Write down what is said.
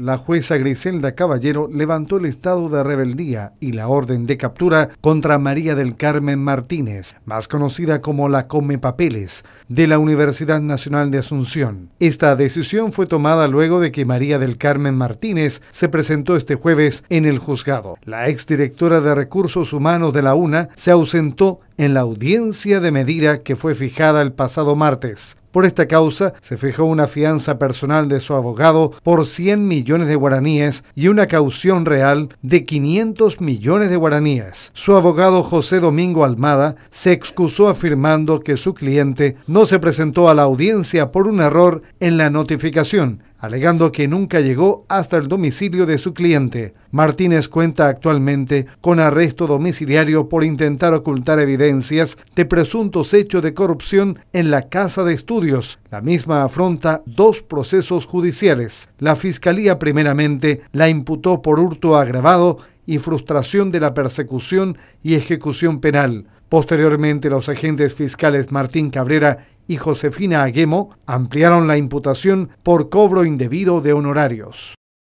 La jueza Griselda Caballero levantó el estado de rebeldía y la orden de captura contra María del Carmen Martínez, más conocida como la Come Papeles, de la Universidad Nacional de Asunción. Esta decisión fue tomada luego de que María del Carmen Martínez se presentó este jueves en el juzgado. La exdirectora de Recursos Humanos de la UNA se ausentó en la audiencia de medida que fue fijada el pasado martes. Por esta causa, se fijó una fianza personal de su abogado por 100 millones de guaraníes y una caución real de 500 millones de guaraníes. Su abogado José Domingo Almada se excusó afirmando que su cliente no se presentó a la audiencia por un error en la notificación, alegando que nunca llegó hasta el domicilio de su cliente. Martínez cuenta actualmente con arresto domiciliario por intentar ocultar evidencias de presuntos hechos de corrupción en la Casa de Estudios. La misma afronta dos procesos judiciales. La Fiscalía primeramente la imputó por hurto agravado y frustración de la persecución y ejecución penal. Posteriormente, los agentes fiscales Martín Cabrera y Josefina Aguemo ampliaron la imputación por cobro indebido de honorarios.